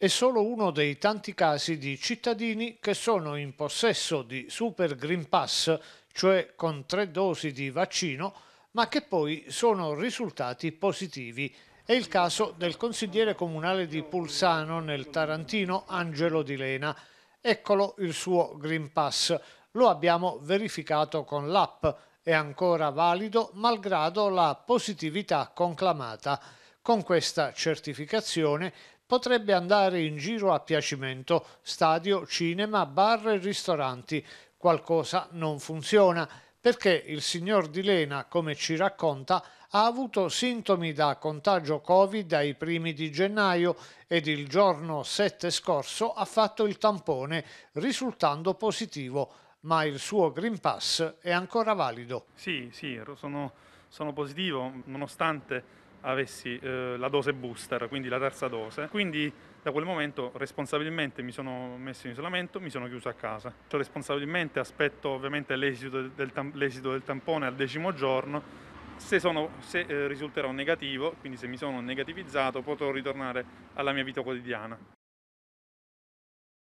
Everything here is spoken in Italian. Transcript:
è solo uno dei tanti casi di cittadini che sono in possesso di Super Green Pass, cioè con tre dosi di vaccino, ma che poi sono risultati positivi. È il caso del consigliere comunale di Pulsano nel Tarantino Angelo Di Lena. Eccolo il suo Green Pass. Lo abbiamo verificato con l'app. È ancora valido malgrado la positività conclamata. Con questa certificazione potrebbe andare in giro a piacimento, stadio, cinema, bar e ristoranti. Qualcosa non funziona perché il signor Di Lena, come ci racconta, ha avuto sintomi da contagio Covid ai primi di gennaio ed il giorno 7 scorso ha fatto il tampone, risultando positivo, ma il suo Green Pass è ancora valido. Sì, sì, sono, sono positivo, nonostante avessi eh, la dose booster, quindi la terza dose. Quindi da quel momento responsabilmente mi sono messo in isolamento, mi sono chiuso a casa. Cioè, responsabilmente aspetto ovviamente l'esito del, tam- l'esito del tampone al decimo giorno. Se, sono, se eh, risulterò negativo, quindi se mi sono negativizzato, potrò ritornare alla mia vita quotidiana.